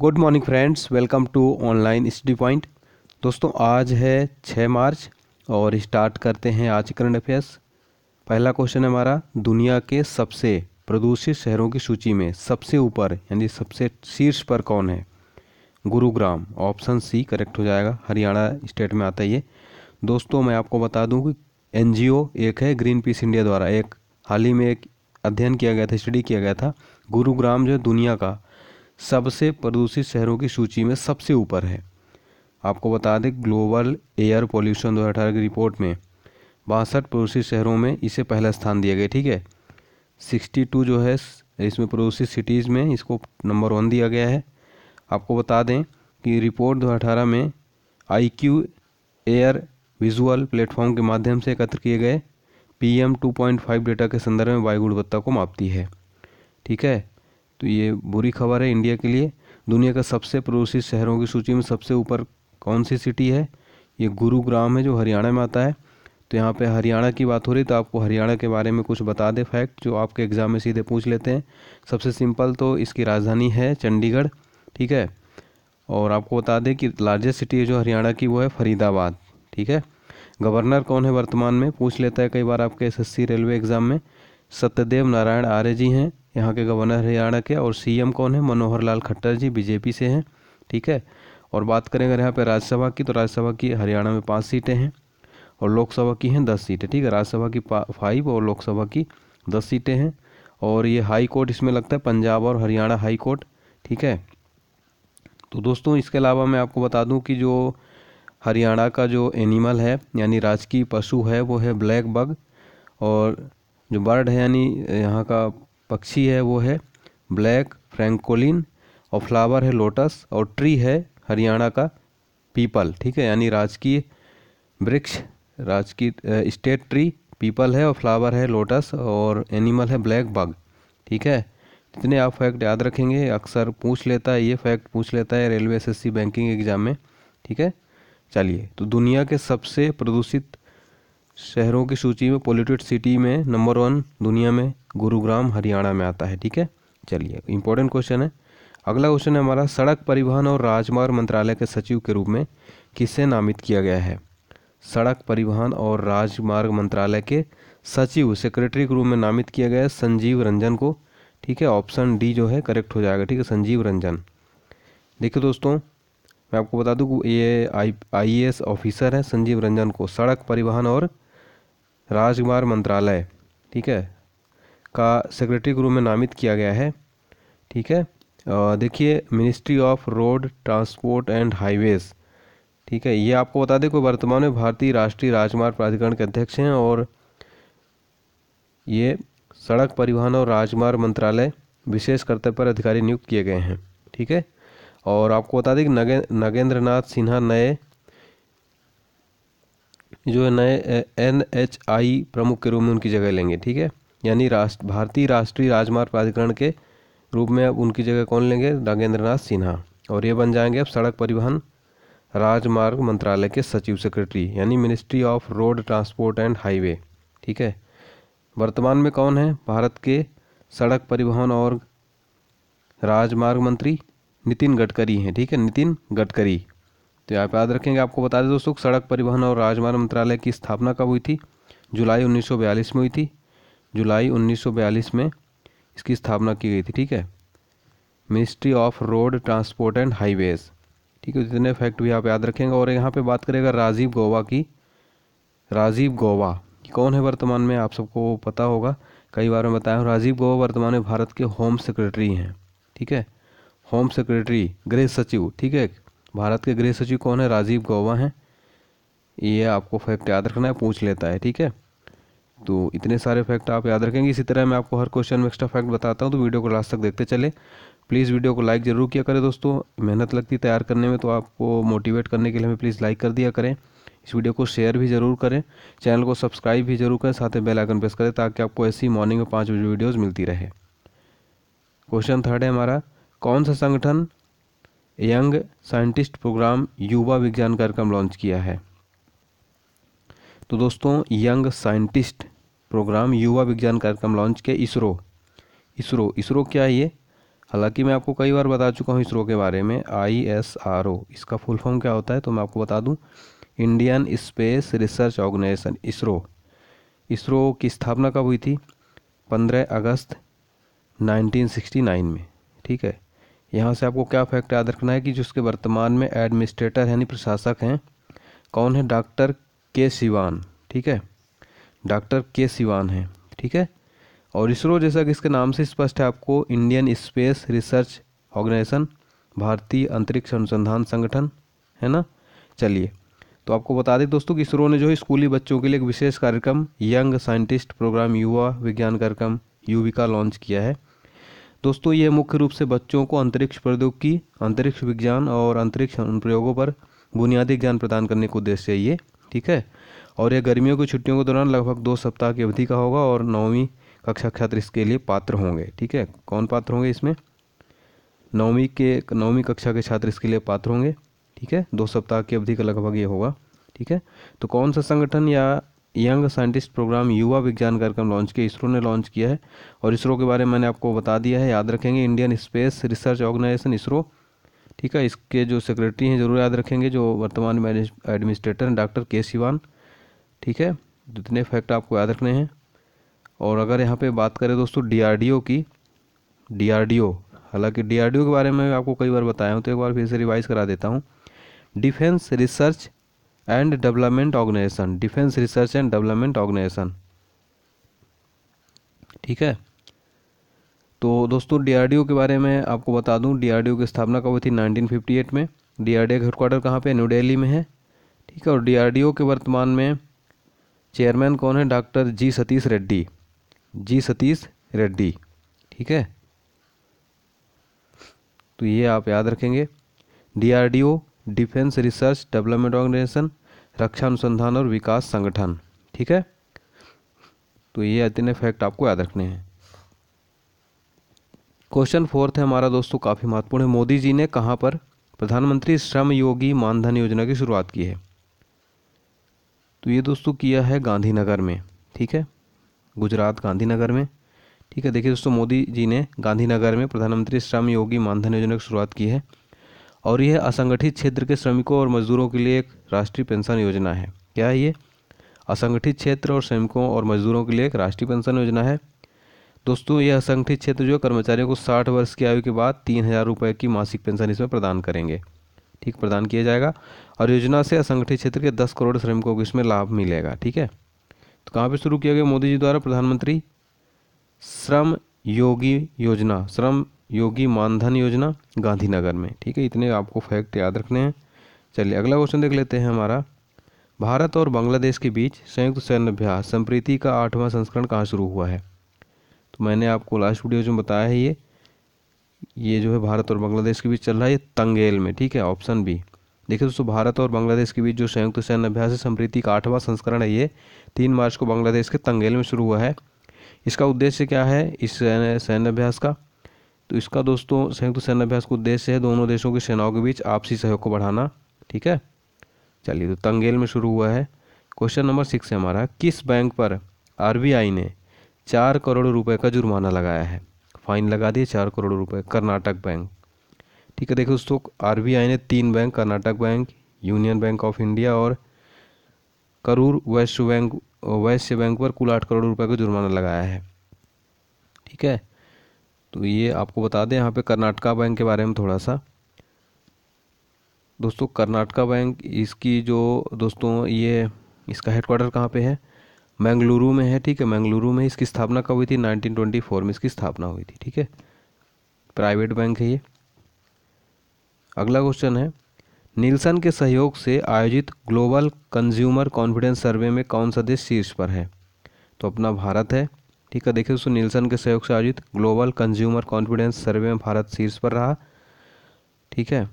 good morning friends welcome to online study point दोस्तों आज है 6 मार्च और स्टार्ट करते हैं आज करंट अफेयर्स पहला क्वेश्चन है हमारा दुनिया के सबसे प्रदूषित शहरों की सूची में सबसे ऊपर यानी सबसे शीर्ष पर कौन है गुरुग्राम ऑप्शन सी करेक्ट हो जाएगा हरियाणा स्टेट में आता है ये दोस्तों मैं आपको बता दूं कि एन एक है ग्रीन पीस इंडिया द्वारा एक हाल ही में एक अध्ययन किया गया था स्टडी किया गया था गुरुग्राम जो है दुनिया का सबसे प्रदूषित शहरों की सूची में सबसे ऊपर है आपको बता दें ग्लोबल एयर पॉल्यूशन दो की रिपोर्ट में बासठ पड़ोसी शहरों में इसे पहला स्थान दिया गया ठीक है सिक्सटी टू जो है इसमें पड़ोसी सिटीज़ में इसको नंबर वन दिया गया है आपको बता दें कि रिपोर्ट दो में I Q air visual platform के माध्यम से एकत्र किए गए P M two point five data के संदर्भ में वायु गुणवत्ता को मापती है ठीक है तो ये बुरी खबर है इंडिया के लिए दुनिया का सबसे पड़ोसी शहरों की सूची में सबसे ऊपर कौन सी सिटी है ये गुरुग्राम है जो हरियाणा में आता है तो यहाँ पे हरियाणा की बात हो रही तो आपको हरियाणा के बारे में कुछ बता दे फैक्ट जो आपके एग्ज़ाम में सीधे पूछ लेते हैं सबसे सिंपल तो इसकी राजधानी है चंडीगढ़ ठीक है और आपको बता दें कि लार्जेस्ट सिटी है जो हरियाणा की वो है फरीदाबाद ठीक है गवर्नर कौन है वर्तमान में पूछ लेता है कई बार आपके एस रेलवे एग्ज़ाम में सत्यदेव नारायण आर्य जी हैं यहाँ के गवर्नर हरियाणा के और सीएम कौन है मनोहर लाल खट्टर जी बीजेपी से हैं ठीक है और बात करें अगर यहाँ पर राज्यसभा की तो राज्यसभा की हरियाणा में पाँच सीटें हैं और लोकसभा की हैं दस सीटें ठीक है राज्यसभा की फाइव और लोकसभा की दस सीटें हैं और ये हाई कोर्ट इसमें लगता है पंजाब और हरियाणा हाई कोर्ट ठीक है तो दोस्तों इसके अलावा मैं आपको बता दूं कि जो हरियाणा का जो एनिमल है यानी राजकीय पशु है वो है ब्लैक बग और जो बर्ड है यानी यहाँ का पक्षी है वो है ब्लैक फ्रैंकोलिन और फ्लावर है लोटस और ट्री है हरियाणा का पीपल ठीक है यानी राजकीय वृक्ष राजकीय स्टेट ट्री पीपल है और फ्लावर है लोटस और एनिमल है ब्लैक बग ठीक है जितने आप फैक्ट याद रखेंगे अक्सर पूछ लेता है ये फैक्ट पूछ लेता है रेलवे एस बैंकिंग एग्जाम में ठीक है चलिए तो दुनिया के सबसे प्रदूषित शहरों की सूची में पोल्यूटेड सिटी में नंबर वन दुनिया में गुरुग्राम हरियाणा में आता है ठीक है चलिए इंपॉर्टेंट क्वेश्चन है अगला क्वेश्चन है हमारा सड़क परिवहन और राजमार्ग मंत्रालय के सचिव के रूप में किसे नामित किया गया है सड़क परिवहन और राजमार्ग मंत्रालय के सचिव सेक्रेटरी के रूप में नामित किया गया है संजीव रंजन को ठीक है ऑप्शन डी जो है करेक्ट हो जाएगा ठीक है संजीव रंजन देखिए दोस्तों मैं आपको बता दूँ ये आई आई ऑफिसर है संजीव रंजन को सड़क परिवहन और राजमार्ग मंत्रालय ठीक है का सेक्रेटरी के रूप में नामित किया गया है ठीक है देखिए ministry of road transport and highways ठीक है ये आपको बता दें कि वर्तमान में भारतीय राष्ट्रीय राजमार्ग प्राधिकरण के अध्यक्ष हैं और ये सड़क परिवहन और राजमार्ग मंत्रालय विशेष कर्तव्य पर अधिकारी नियुक्त किए गए हैं ठीक है और आपको बता दें कि नगे नगेंद्र नाथ सिन्हा नए जो है नए एन एच आई प्रमुख के रूप में उनकी जगह लेंगे ठीक है यानी राष्ट्र भारतीय राष्ट्रीय राजमार्ग प्राधिकरण के रूप में अब उनकी जगह कौन लेंगे नागेंद्र नाथ सिन्हा और ये बन जाएंगे अब सड़क परिवहन राजमार्ग मंत्रालय के सचिव सेक्रेटरी यानी ministry of road transport and highway ठीक है वर्तमान में कौन है भारत के सड़क परिवहन और राजमार्ग मंत्री नितिन गडकरी हैं ठीक है नितिन गडकरी तो यहाँ पर याद रखेंगे आपको बता दें दोस्तों सड़क परिवहन और राजमार्ग मंत्रालय की स्थापना कब हुई थी जुलाई 1942 में हुई थी जुलाई 1942 में इसकी स्थापना की गई थी ठीक है ministry of road transport and highways ठीक है जितने फैक्ट भी आप याद रखेंगे और यहाँ पे बात करेगा राजीव गोवा की राजीव गोवा कौन है वर्तमान में आप सबको पता होगा कई बार मैं बताया हूँ राजीव गोवा वर्तमान में भारत के होम सेक्रेटरी हैं ठीक है होम सेक्रेटरी गृह सचिव ठीक है भारत के गृह सचिव कौन है राजीव गौबा हैं ये आपको फैक्ट याद रखना है पूछ लेता है ठीक है तो इतने सारे फैक्ट आप याद रखेंगे इसी तरह मैं आपको हर क्वेश्चन में एक्स्ट्रा फैक्ट बताता हूँ तो वीडियो को लास्ट तक देखते चले प्लीज़ वीडियो को लाइक ज़रूर किया करें दोस्तों मेहनत लगती तैयार करने में तो आपको मोटिवेट करने के लिए हमें प्लीज़ लाइक कर दिया करें इस वीडियो को शेयर भी ज़रूर करें चैनल को सब्सक्राइब भी जरूर करें साथ ही बेल आइकन प्रेस करें ताकि आपको ऐसी मॉर्निंग में पाँच बजे वीडियोज़ मिलती रहे क्वेश्चन थर्ड है हमारा कौन सा संगठन यंग साइंटिस्ट प्रोग्राम युवा विज्ञान कार्यक्रम लॉन्च किया है तो दोस्तों यंग साइंटिस्ट प्रोग्राम युवा विज्ञान कार्यक्रम लॉन्च किया इसरो इसरो इसरो क्या है ये हालांकि मैं आपको कई बार बता चुका हूँ इसरो के बारे में आई एस आर ओ इसका फुल फॉर्म क्या होता है तो मैं आपको बता दूँ Indian space research organisation ISRO ISRO की स्थापना कब हुई थी पंद्रह अगस्त 1969 में ठीक है यहाँ से आपको क्या फैक्ट याद रखना है कि जिसके वर्तमान में एडमिनिस्ट्रेटर यानी प्रशासक हैं कौन है डॉक्टर के सिवान ठीक है डॉक्टर के सिवान है ठीक है और इसरो जैसा कि इसके नाम से स्पष्ट है आपको इंडियन स्पेस रिसर्च ऑर्गेनाइजेशन भारतीय अंतरिक्ष अनुसंधान संगठन है ना चलिए तो आपको बता दें दोस्तों कि इसरो ने जो है स्कूली बच्चों के लिए एक विशेष कार्यक्रम यंग साइंटिस्ट प्रोग्राम युवा विज्ञान कार्यक्रम युविका लॉन्च किया है दोस्तों ये मुख्य रूप से बच्चों को अंतरिक्ष प्रौद्योगिकी अंतरिक्ष विज्ञान और अंतरिक्ष अनुप्रयोगों पर बुनियादी ज्ञान प्रदान करने के उद्देश्य है ये ठीक है और यह गर्मियों की छुट्टियों के दौरान लगभग दो सप्ताह की अवधि का होगा और नौवीं कक्षा छात्र इसके लिए पात्र होंगे ठीक है कौन पात्र होंगे इसमें नौवीं के नौवीं कक्षा के छात्र इसके लिए पात्र होंगे ठीक है दो सप्ताह की अवधि का लगभग ये होगा ठीक है तो कौन सा संगठन या यंग साइंटिस्ट प्रोग्राम युवा विज्ञान कार्यक्रम लॉन्च किया इसरो ने लॉन्च किया है और इसरो के बारे में मैंने आपको बता दिया है याद रखेंगे Indian space research organisation ISRO ठीक है इसके जो सेक्रेटरी हैं जरूर याद रखेंगे जो वर्तमान में एडमिनिस्ट्रेटर हैं डॉक्टर के सिवान ठीक है जितने तो फैक्ट आपको याद रखने हैं और अगर यहाँ पे बात करें दोस्तों डीआरडीओ की डीआरडीओ हालांकि डीआरडीओ के बारे में आपको कई बार बताया हूँ तो एक बार फिर से रिवाइज़ करा देता हूँ defence research and development organisation defence research and development organisation ठीक है तो दोस्तों डीआरडीओ के बारे में आपको बता दूं डीआरडीओ की स्थापना कब हुई थी 1958 में डीआरडीओ का हेडक्वार्टर कहाँ पर न्यू दिल्ली में है ठीक है और डीआरडीओ के वर्तमान में चेयरमैन कौन है doctor G Satheesh Reddy G Satheesh Reddy ठीक है तो ये आप याद रखेंगे DRDO defence research development organisation रक्षा अनुसंधान और विकास संगठन ठीक है तो ये इतने फैक्ट आपको याद रखने हैं क्वेश्चन फोर्थ है हमारा दोस्तों काफ़ी महत्वपूर्ण है मोदी जी ने कहाँ पर प्रधानमंत्री श्रम योगी मानधन योजना की शुरुआत की है तो ये दोस्तों किया है गांधीनगर में ठीक है गुजरात गांधीनगर में ठीक है देखिए दोस्तों मोदी जी ने गांधीनगर में प्रधानमंत्री श्रम योगी मानधन योजना की शुरुआत की है और यह असंगठित क्षेत्र के श्रमिकों और मजदूरों के लिए एक राष्ट्रीय पेंशन योजना है क्या है ये असंगठित क्षेत्र और श्रमिकों और मजदूरों के लिए एक राष्ट्रीय पेंशन योजना है दोस्तों यह असंगठित क्षेत्र जो कर्मचारियों को साठ वर्ष की आयु के बाद तीन हज़ार रुपये की मासिक पेंशन इसमें प्रदान करेंगे ठीक प्रदान किया जाएगा और योजना से असंगठित क्षेत्र के दस करोड़ श्रमिकों को इसमें लाभ मिलेगा ठीक है तो कहाँ पर शुरू किया गया मोदी जी द्वारा प्रधानमंत्री श्रम योगी योजना श्रम योगी मानधन योजना गांधीनगर में ठीक है इतने आपको फैक्ट याद रखने हैं चलिए अगला क्वेश्चन देख लेते हैं हमारा भारत और बांग्लादेश के बीच संयुक्त सैन्य अभ्यास संप्रीति का आठवां संस्करण कहाँ शुरू हुआ है तो मैंने आपको लास्ट वीडियो में बताया है ये ये जो है भारत और बांग्लादेश के बीच चल रहा है ये तंगेल में ठीक है ऑप्शन बी देखिए दोस्तों भारत और बांग्लादेश के बीच जो संयुक्त सैन्य अभ्यास है संप्रीति का आठवां संस्करण है ये तीन मार्च को बांग्लादेश के तंगेल में शुरू हुआ है इसका उद्देश्य क्या है इस अभ्यास का तो इसका दोस्तों संयुक्त अभ्यास का उद्देश्य है दोनों देशों की सेनाओं के बीच आपसी सहयोग को बढ़ाना ठीक है चलिए तो तंगेल में शुरू हुआ है क्वेश्चन नंबर सिक्स है हमारा किस बैंक पर आर ने चार करोड़ रुपए का जुर्माना लगाया है फाइन लगा दिए चार करोड़ रुपए कर्नाटक बैंक ठीक है देखिए दोस्तों आर ने तीन bank Karnataka bank union bank of India और Karur west bank Vysya bank पर कुल आठ करोड़ रुपए का जुर्माना लगाया है ठीक है तो ये आपको बता दें यहाँ पे कर्नाटका बैंक के बारे में थोड़ा सा दोस्तों कर्नाटका बैंक इसकी जो दोस्तों ये इसका हेडक्वार्टर कहाँ पे है मैंगलुरु में है ठीक है मैंगलुरु में इसकी स्थापना कब हुई थी 1924 में इसकी स्थापना हुई थी ठीक है प्राइवेट बैंक है ये अगला क्वेश्चन है नीलसन के सहयोग से आयोजित ग्लोबल कंज्यूमर कॉन्फिडेंस सर्वे में कौन सा देश शीर्ष पर है तो अपना भारत है ठीक है देखिए दोस्तों नीलसन के सहयोग से आयोजित ग्लोबल कंज्यूमर कॉन्फिडेंस सर्वे में भारत शीर्ष पर रहा ठीक है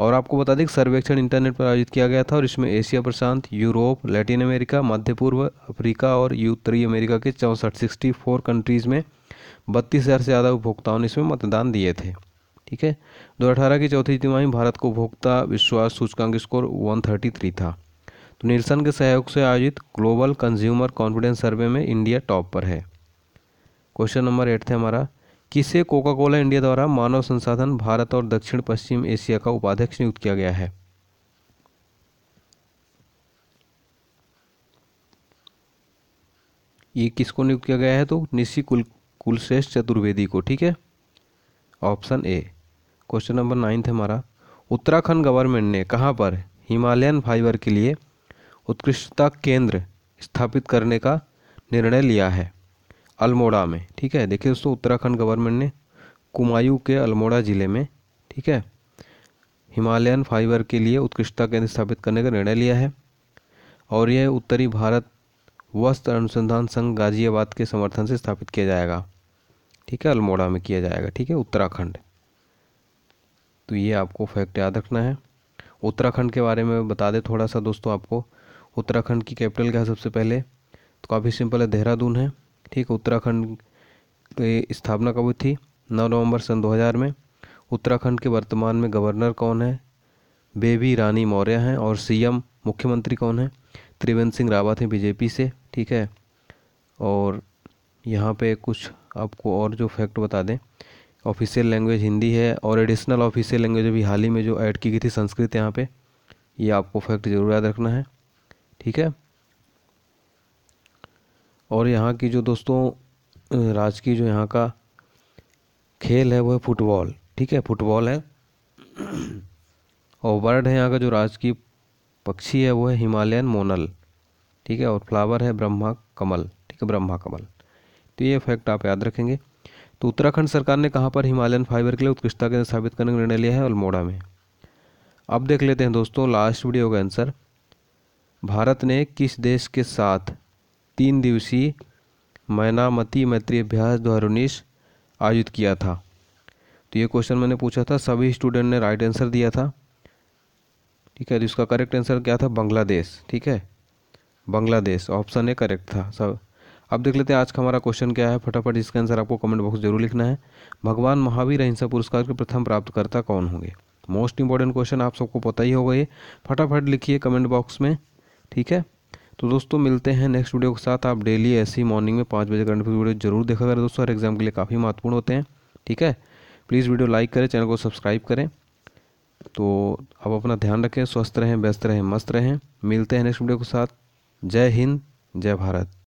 और आपको बता दें कि सर्वेक्षण इंटरनेट पर आयोजित किया गया था और इसमें एशिया प्रशांत यूरोप लैटिन अमेरिका मध्य पूर्व अफ्रीका और उत्तरी अमेरिका के चौंसठ सिक्सटी फोर कंट्रीज़ में बत्तीस हज़ार से ज़्यादा उपभोक्ताओं ने इसमें मतदान दिए थे ठीक है 2018 की चौथी तिमाही भारत को उपभोक्ता विश्वास सूचकांक स्कोर 133 था तो नीलसन के सहयोग से आयोजित ग्लोबल कंज्यूमर कॉन्फिडेंस सर्वे में इंडिया टॉप पर है क्वेश्चन नंबर एट थे हमारा किसे कोका कोला इंडिया द्वारा मानव संसाधन भारत और दक्षिण पश्चिम एशिया का उपाध्यक्ष नियुक्त किया गया है ये किसको नियुक्त किया गया है तो निशी कुल कुलश्रेष्ठ चतुर्वेदी को ठीक है option A question number ninth हमारा उत्तराखंड गवर्नमेंट ने कहाँ पर हिमालयन फाइबर के लिए उत्कृष्टता केंद्र स्थापित करने का निर्णय लिया है अल्मोड़ा में ठीक है देखिए दोस्तों उत्तराखंड गवर्नमेंट ने कुमायूं के अल्मोड़ा ज़िले में ठीक है हिमालयन फाइबर के लिए उत्कृष्टता केंद्र स्थापित करने का निर्णय लिया है और यह उत्तरी भारत वस्त्र अनुसंधान संघ गाजियाबाद के समर्थन से स्थापित किया जाएगा ठीक है अल्मोड़ा में किया जाएगा ठीक है उत्तराखंड तो ये आपको फैक्ट याद रखना है उत्तराखंड के बारे में बता दें थोड़ा सा दोस्तों आपको उत्तराखंड की कैपिटल क्या है सबसे पहले तो काफ़ी सिंपल है देहरादून है ठीक है उत्तराखंड की स्थापना कब हुई थी नौ नवंबर सन 2000 में उत्तराखंड के वर्तमान में गवर्नर कौन है बेबी रानी मौर्य हैं और सीएम मुख्यमंत्री कौन है त्रिवेंद्र सिंह रावत हैं बीजेपी से ठीक है और यहाँ पे कुछ आपको और जो फैक्ट बता दें ऑफिशियल लैंग्वेज हिंदी है और एडिशनल ऑफिशियल लैंग्वेज अभी हाल ही में जो ऐड की गई थी संस्कृत यहाँ पे ये आपको फैक्ट ज़रूर याद रखना है ठीक है और यहाँ की जो दोस्तों राज की जो यहाँ का खेल है वो है फुटबॉल ठीक है फुटबॉल है और बर्ड है यहाँ का जो राज की पक्षी है वो है हिमालयन मोनल ठीक है और फ्लावर है ब्रह्मा कमल ठीक है ब्रह्मा कमल तो ये फैक्ट आप याद रखेंगे तो उत्तराखंड सरकार ने कहाँ पर हिमालयन फाइबर के लिए उत्कृष्टता केंद्र साबित करने का निर्णय लिया है अल्मोड़ा में अब देख लेते हैं दोस्तों लास्ट वीडियो का आंसर भारत ने किस देश के साथ तीन दिवसीय मैनामती मैत्री अभ्यास दो आयोजित किया था तो ये क्वेश्चन मैंने पूछा था सभी स्टूडेंट ने राइट आंसर दिया था ठीक है तो इसका करेक्ट आंसर क्या था बांग्लादेश ठीक है बांग्लादेश ऑप्शन ए करेक्ट था सब अब देख लेते हैं आज का हमारा क्वेश्चन क्या है फटाफट इसका आंसर आपको कमेंट बॉक्स जरूर लिखना है भगवान महावीर अहिंसा पुरस्कार के प्रथम प्राप्तकर्ता कौन होंगे मोस्ट इंपॉर्टेंट क्वेश्चन आप सबको पता ही होगा ये फटाफट लिखिए कमेंट बॉक्स में ठीक है तो दोस्तों मिलते हैं नेक्स्ट वीडियो के साथ आप डेली ऐसे ही मॉर्निंग में पाँच बजे करंट वीडियो जरूर देखा करें दोस्तों हर एग्जाम के लिए काफ़ी महत्वपूर्ण होते हैं ठीक है प्लीज़ वीडियो लाइक करें चैनल को सब्सक्राइब करें तो आप अपना ध्यान रखें स्वस्थ रहें व्यस्त रहें मस्त रहें मिलते हैं नेक्स्ट वीडियो के साथ जय हिंद जय भारत